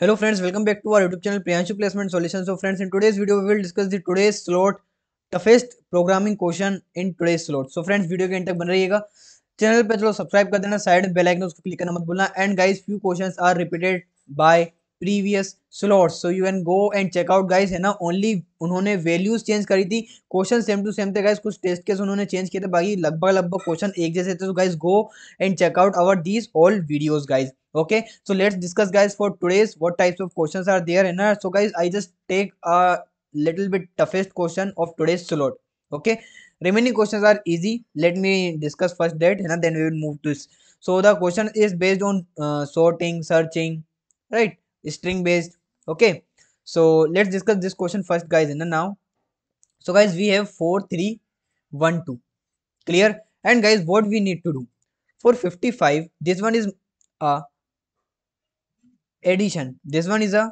Hello friends welcome back to our YouTube channel Priyanshu placement solution so friends in today's video we will discuss the today's slot toughest programming question in today slot so friends video के end तक बन रहिएगा channel पे चलो subscribe कर देना side bell icon उसको click करना मत भूलना and guys few question are repeated by previous slot so you can go and check out guys है ना ओनली उन्होंने वैल्यूज चेंज करी थी क्वेश्चन सेम टू सेम थे गाइज कुछ टेस्ट केस उन्होंने चेंज किए थे बाकी लगभग लगभग क्वेश्चन एक जैसे थे so guys go and check out our these all videos guys okay so let's discuss guys for today's what types of question are there है ना so guys I just take a little bit toughest question of today's slot okay remaining question are easy let me discuss first date है ना then we will move to so the question is based on sorting searching right string based okay so let's discuss this question first guys and now so guys we have 4 3 1 2 clear and guys what we need to do for 55 this one is a addition this one is a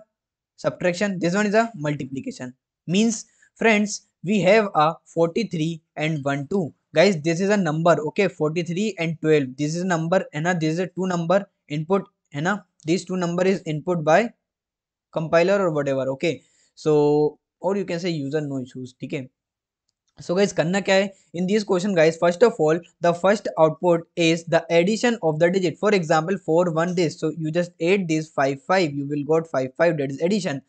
subtraction this one is a multiplication means friends we have a 43 and 1 2 guys this is a number okay 43 and 12 this is a number and this is a two number input and a these two number is input by compiler or whatever okay so or you can say user no issues Okay. so guys करना kya hai in this question guys first of all the first output is the addition of the digit for example 4 1 this so you just add this 5 5 you will got 5 5 that is addition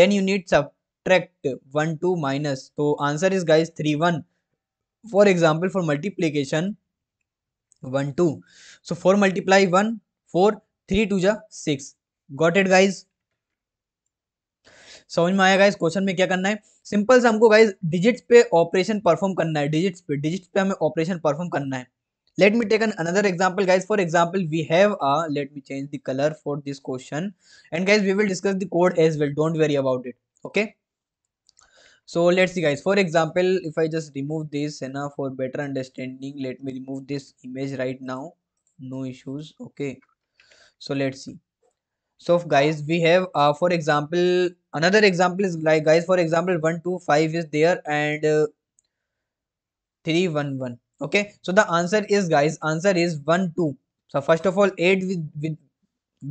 then you need subtract 1 2 minus so answer is guys 3 1 for example for multiplication 1 2 so 4 multiply 1 4 three two जा six got it guys समझ में आएगा इस question में क्या करना है simple से हमको गाइज डिजिट्स पे ऑपरेशन परफॉर्म करना है डिजिट्स पे डिजिट्स पे हमें ऑपरेशन परफॉर्म करना है let me take an another example guys for example we have a let me change the colour for this question and guys we will discuss the code as well don't worry about it okay so let see guys for example if I just remove this है ना for better understanding let me remove this image right now no issues okay so let's see so guys we have uh, for example another example is like guys for example 125 is there and uh, 311 okay so the answer is guys answer is 1 2 so first of all 8 with, with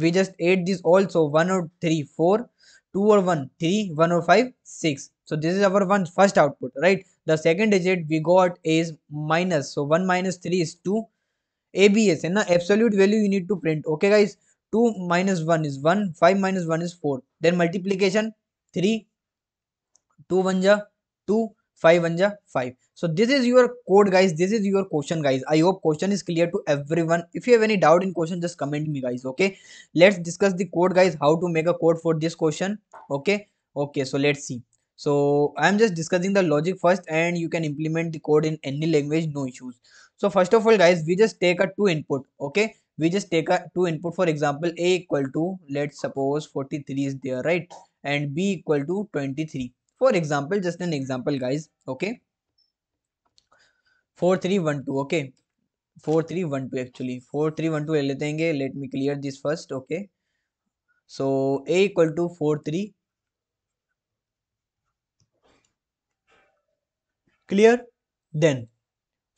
we just 8 this also 1 or 3 4 2 or 1 3 1 or 5 6 so this is our one first output right the second digit we got is minus so 1 minus 3 is 2 ABS and the absolute value you need to print okay guys 2 minus 1 is 1 5 minus 1 is 4 then multiplication then multiplication three five one ja five so this is your code guys this is your question guys i hope question is clear to everyone if you have any doubt in question just comment me guys okay let's discuss the code guys how to make a code for this question okay okay so let's see so i am just discussing the logic first and you can implement the code in any language no issues so first of all guys we just take a two input okay we just take a two input for example a equal to let's suppose 43 is there right and b equal to 23 for example just an example guys okay 4312 okay 4312 actually 4312 let me clear this first okay so a equal to 43 clear then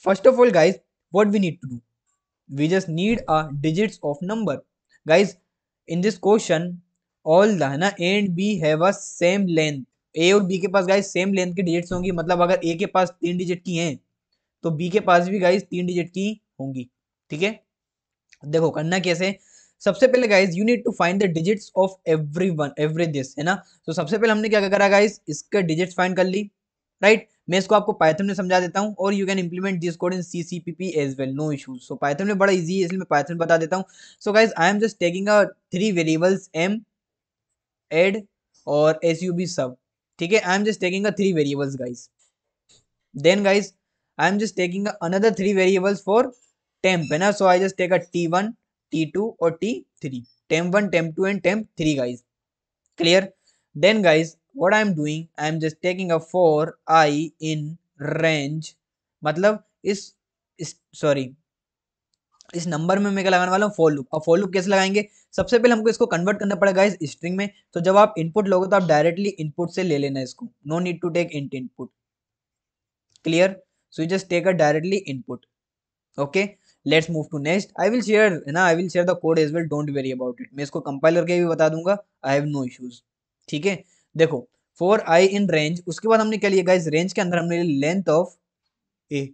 First of all guys, what we need to do? We just need a digits of number. Guys, in this question, all the है ना and B have a same length A और B के पास guys same length की digits होंगी मतलब अगर ए के पास तीन डिजिट की हैं तो बी के पास भी गाइस तीन डिजिट की होंगी ठीक है देखो करना कैसे सबसे पहले guys you need to find the digits of every one every this है ना तो सबसे पहले हमने क्या करा गाइज इसके डिजिट्स फाइंड कर ली राइट मैं इसको आपको पाइथन में समझा देता हूँ और you can implement this code in C C P P as well no issues so Python में बड़ा ईजी है इसलिए मैं पाइथन बता देता हूँ so guys I am just taking a three variables M add और एस यू बी सब ठीक है I am just taking a three variables guys then guys I am just taking another three variables for temp है ना so I just take a T one T two और T three temp one temp two and temp three guys clear then guys what I am doing I am just taking a for i in range मतलब इस इस sorry इस number में मैं क्या लगाने वाला हूँ फोर लुक और फोर लुक कैसे लगाएंगे सबसे पहले हमको इसको कन्वर्ट करना पड़ेगा इस स्ट्रिंग में तो जब आप इनपुट लोगे तो आप डायरेक्टली इनपुट से ले लेना इसको no need to take int input clear so you just take a directly input okay let's move to next I will share ना I will share the code as well don't worry about it मैं इसको compile करके भी बता दूंगा I have no issues ठीक है देखो फोर आई इन रेंज उसके बाद हमने क्या लिया गाइज रेंज के अंदर हमने length of A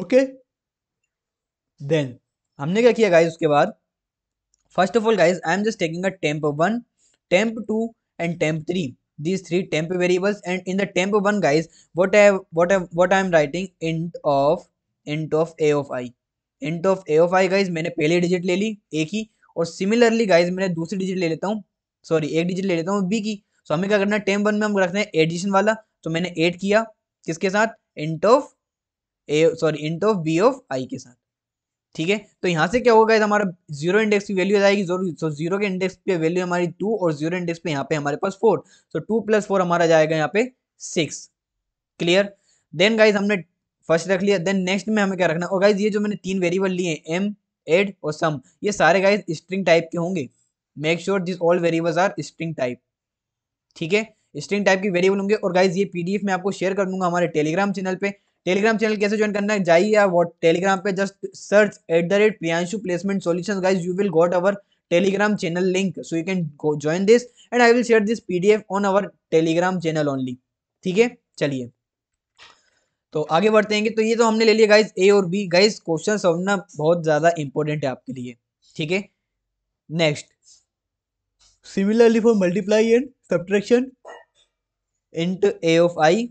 okay then हमने क्या किया गाइज उसके बाद first of all guys I am just taking a temp one temp two and temp three these three temp variables and in the temp one guys what i what I i what i am int of of of of a of i of of a of i मैंने पहली digit ले ली ए की और similarly guys मैंने दूसरी digit ले लेता हूँ सॉरी एक डिजिट ले लेता हूँ बी की सो हमें क्या करना है टेम वन में हम रखते हैं एडिशन वाला तो मैंने एड किया किसके साथ int of A sorry int of B of I के साथ ठीक है तो यहाँ से क्या होगा हमारा जीरो इंडेक्स की वैल्यू जाएगी सो जीरो के इंडेक्स पे वैल्यू हमारी टू और जीरो इंडेक्स पे यहाँ पे हमारे पास four so two plus four हमारा जाएगा यहाँ पे सिक्स क्लियर देन गाइज हमने फर्स्ट रख लिया देन नेक्स्ट में हमें क्या रखना है और गाइज ये जो मैंने तीन वेरिएबल लिए एम एड और सम ये सारे गाइज स्ट्रिंग टाइप के होंगे make sure this all variables are string type ठीक है स्ट्रिंग टाइप के वेरिएबल होंगे और गाइज ये पीडीएफ मैं आपको शेयर कर दूंगा हमारे टेलीग्राम चैनल पे टेलीग्राम चैनल कैसे ज्वाइन करना है जाइए आप टेलीग्राम पे just search at the rate Priyanshu placement solution guys you will got our telegram channel link so you can go join this and i will share this pdf on our telegram channel only ठीक है चलिए तो आगे बढ़ते हैं तो ये तो हमने ले लिया गाइज ए और बी गाइज क्वेश्चन समझना बहुत ज़्यादा इंपॉर्टेंट है आपके लिए ठीक है next Similarly for multiply and subtraction into a of i,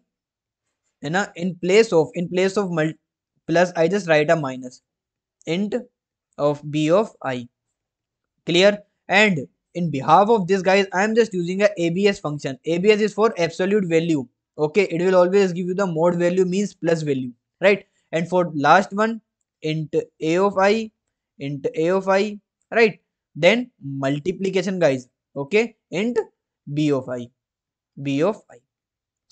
ना in place of in place of plus I just write a minus int of b of i clear and in behalf of this guys I am just using a abs function abs is for absolute value okay it will always give you the mod value means plus value right and for last one int a of i int a of i right then multiplication guys okay int B of I B of I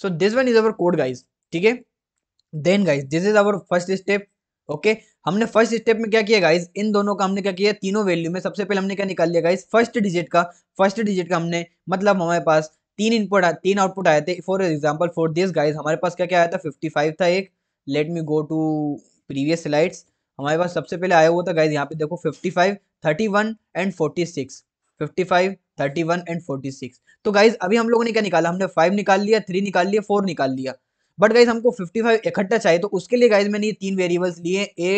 so this one is our code guys ठीक है then guys this is our first step okay हमने first step में क्या किया guys in दोनों का हमने क्या किया तीनों वैल्यू में सबसे पहले हमने क्या निकाल लिया गाइज फर्स्ट डिजिट का फर्स्ट डिजिट का हमने मतलब हमारे पास तीन इनपुट तीन आउटपुट आए थे for example for this guys हमारे पास क्या क्या आया था फिफ्टी फाइव था एक let me go to previous slides हमारे पास सबसे पहले आया हुआ था गाइज यहाँ पे देखो fifty five thirty one and forty six fifty five thirty one and forty six तो गाइज अभी हम लोगों ने क्या निकाला हमने फाइव निकाल लिया थ्री निकाल लिया फोर निकाल लिया बट गाइज हमको फिफ्टी फाइव इकट्ठा चाहिए तो उसके लिए गाइज मैंने ये तीन वेरिएबल्स लिए ए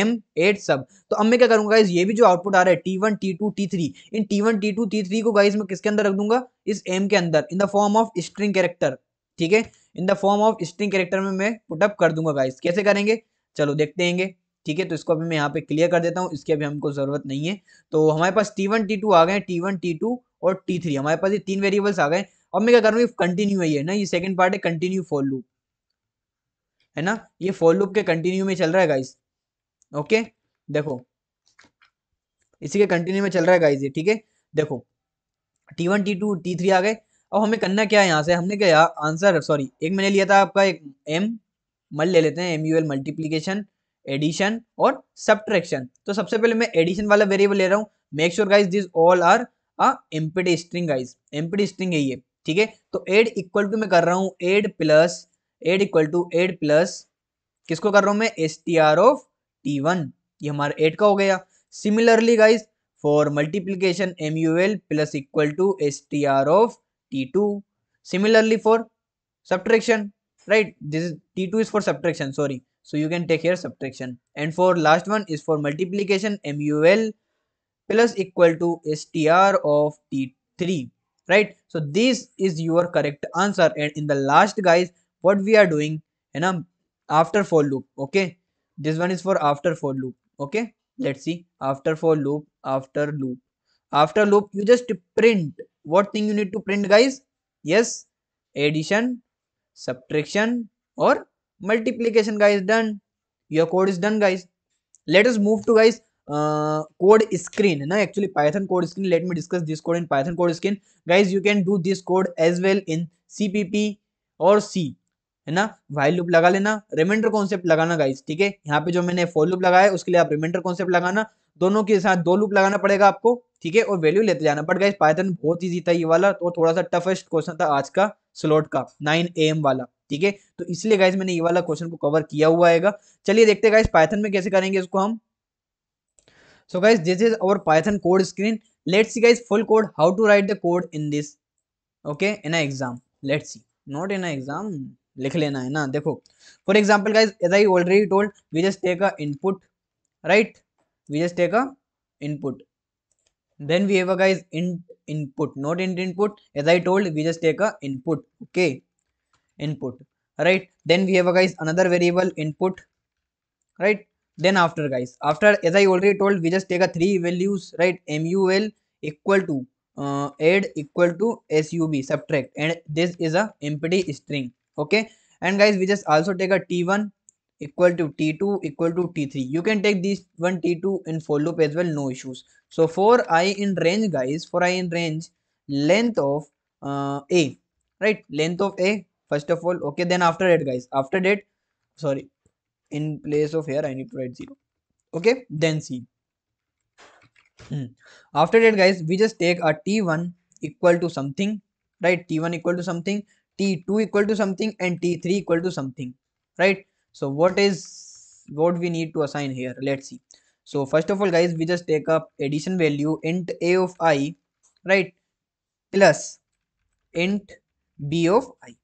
एम एट सब तो अब मैं क्या करूंगा गाइज ये भी जो आउटपुट आ रहा है T one T two T three in T one T two T three को गाइज मैं किसके अंदर रख दूंगा इस एम के अंदर in the form of string character ठीक है in the form of string character में मैं पुटअप कर दूंगा गाइज कैसे करेंगे चलो देखते हैं ठीक है तो इसको अभी मैं यहाँ पे क्लियर कर देता हूँ इसकी अभी हमको ज़रूरत नहीं है तो हमारे पास टी वन टी टू आ गए टी वन टी टू और टी थ्री हमारे पास ये तीन वेरिएबल्स आ गए अब मैं क्या कर रहा हूँ कंटिन्यू है ये ना ये सेकंड पार्ट है कंटिन्यू फॉर लूप है ना ये फॉर लूप के कंटिन्यू में चल रहा है गाइस ओके देखो इसी के कंटिन्यू में चल रहा है गाइस ये ठीक है देखो T one T two T three आ गए अब हमें करना क्या है यहाँ से हमने क्या आंसर सॉरी एक मैंने लिया था आपका एक एम मल ले लेते हैं M U L multiplication addition और सब्ट्रैक्शन तो सबसे पहले मैं एडिशन वाला वेरिएबल ले रहा हूँ make sure guys this all are a empty string guys empty string है ये ठीक है तो एड इक्वल टू मैं कर रहा हूँ add plus add equal to add plus किसको कर रहा हूँ मैं S T R of T one ये हमारा एड का हो गया similarly guys for multiplication M U L plus equal to S T R of T two similarly for subtraction right this T two is for subtraction sorry So you can take here subtraction. And for last one is for multiplication MUL plus equal to STR of T3 right. So this is your correct answer and in the last guys what we are doing and you know, after for loop okay. This one is for after for loop okay. Let's see after for loop after loop after loop you just print what thing you need to print guys yes addition subtraction or multiplication guys done your code is done guys let's move to guys code screen ना actually Python code screen let me discuss this code in Python code screen guys you can do this code as well in C P P और C है ना while loop लगा लेना reminder concept लगाना guys ठीक है यहाँ पे जो मैंने फोर लुप लगाया उसके लिए आप रिमाइंडर कॉन्सेप्ट लगाना दोनों के साथ दो लुप लगाना पड़ेगा आपको ठीक है और वैल्यू लेते जाना बट गाइज पाइथन बहुत ईजी था ये वाला तो थोड़ा सा टफेस्ट क्वेश्चन था आज का स्लॉट का नाइन ए एम वाला ठीक है तो इसलिए गाइज मैंने ये वाला क्वेश्चन को कवर किया हुआ है चलिए देखते गाइज पाइथन में कैसे करेंगे इसको हम so guys this is our Python code screen let see guys full code how to write the code in this okay in exam let see not in exam लिख लेना है ना देखो for example guys as I already told we just take a input right we just take a input then we have a guys in input not in input as I told we just take a input okay input right then we have a guys another variable input right then after guys after as i already told we just take a three values right mul equal to uh, add equal to sub subtract and this is a empty string okay and guys we just also take a t1 equal to t2 equal to t3 you can take this one t2 in for loop as well no issues so for i in range guys for i in range length of uh, a right length of a first of all okay then after that guys after that sorry in place of here i need to write 0 okay then see. Hmm. after that guys we just take a t1 equal to something right t1 equal to something t2 equal to something and t3 equal to something right so what is what we need to assign here let's see so first of all guys we just take up addition value int a of i right plus int b of i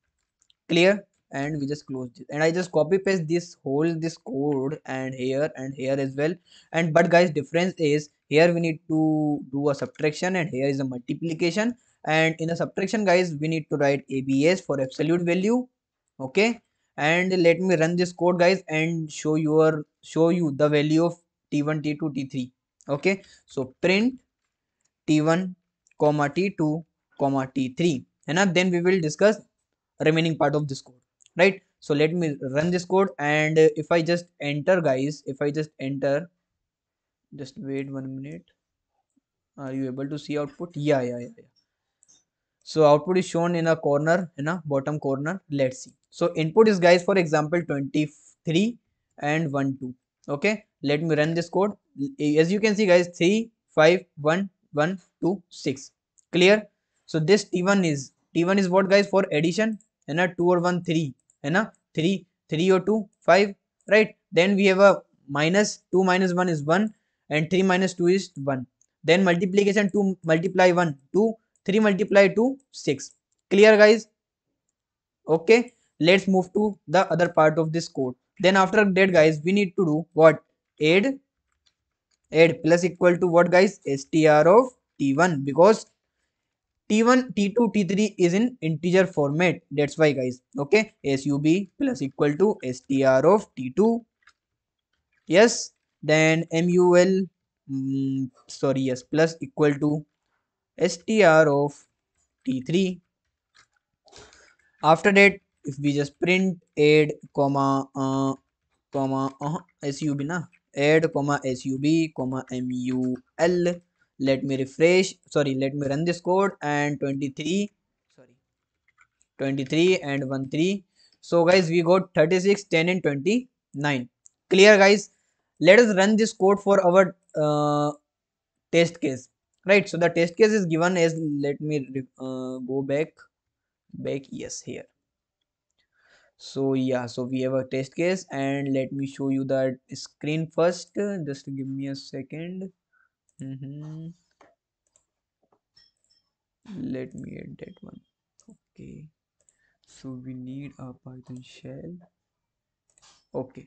clear and we just close this and i just copy paste this whole this code and here and here as well and but guys difference is here we need to do a subtraction and here is a multiplication and in the subtraction guys we need to write abs for absolute value okay and let me run this code guys and show your show you the value of t1 t2 t3 okay so print t1 comma t2 comma t3 and then we will discuss remaining part of this code right so let me run this code and if i just enter guys if i just enter just wait one minute are you able to see output yeah yeah yeah, yeah. so output is shown in a corner in a bottom corner let's see so input is guys for example 23 and 1 2 okay let me run this code as you can see guys 3 5 1 1 2 6 clear so this t1 is t1 is what guys for addition है ना to और one three है ना three three और two five right then we have a minus 2 minus 1 is 1 and 3 minus 2 is 1 then multiplication 2 multiply 1 2 3 multiply 2 6 clear guys okay let's move to the other part of this code then after that guys we need to do what add add plus equal to what guys str of t1 because T1, T2, T3 is in integer format. That's why guys, okay, sub plus equal to str of T2. Yes, then mul, mm, sorry, yes, plus equal to str of T3. After that, if we just print add comma, uh, comma, uh, uh-huh, sub na, add comma sub comma mul let me refresh sorry let me run this code and 23 sorry 23 and 1 3 so guys we got 36 10 and 29 clear guys let us run this code for our uh, test case right so the test case is given as let me uh, go back back yes here so yeah so we have a test case and let me show you that screen first just give me a second mm-hmm. let me add that one okay so we need a python shell okay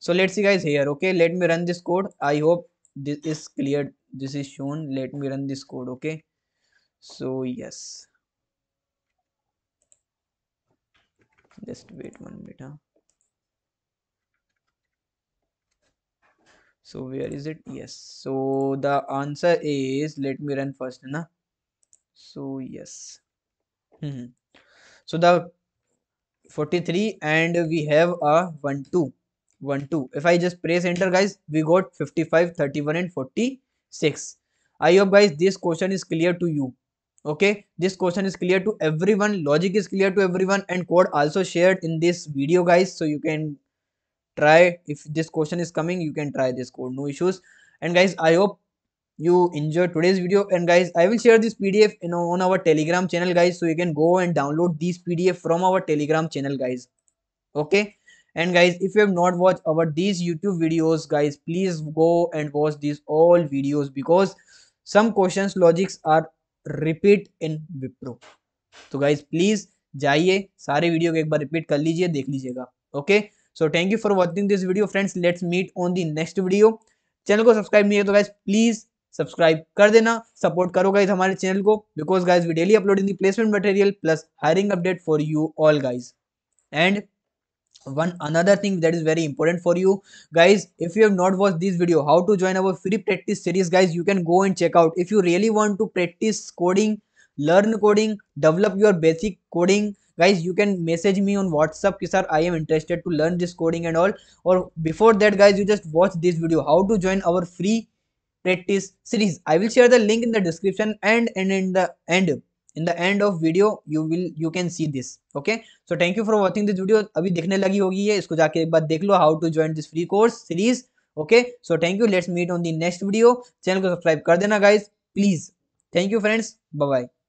so let's see guys here okay let me run this code i hope this is clear this is shown let me run this code okay so yes just wait one minute huh? so where is it yes so the answer is let me run first na so yes -hmm. so the 43 and we have a 1 2 1 2 if i just press enter guys we got 55 31 and 46 i hope guys this question is clear to you okay this question is clear to everyone logic is clear to everyone and code also shared in this video guys so you can try if this question is coming you can try this code no issues and guys i hope you enjoyed today's video and guys i will share this pdf you know on our telegram channel guys so you can go and download this pdf from our telegram channel guys okay and guys if you have not watched our these youtube videos guys please go and watch these all videos because some questions logics are repeat in wipro so guys please जाइए सारे video को एक बार repeat कर लीजिए देख लीजिएगा okay okay? so thank you for watching this video friends let's meet on the next video Channel को subscribe नहीं है तो गैस प्लीज सब्सक्राइब कर देना सपोर्ट करो गाइज हमारे चैनल को because guys we daily uploading the placement material plus hiring update for you all guys and one another thing that is very important for you guys if you have not watched this video how to join our free practice series guys you can go and check out if you really want to practice coding learn coding develop your basic coding guys you can message me on WhatsApp कि sir I am interested to learn this coding and all और before that guys you just watch this video how to join our free practice series I will share the link in the description and and in the end in the end of video you will you can see this okay so thank you for watching this video अभी देखने लगी होगी है इसको जाके एक बार देख लो how to join this free course series okay so thank you let's meet on the next video channel को सब्सक्राइब कर देना guys please thank you friends bye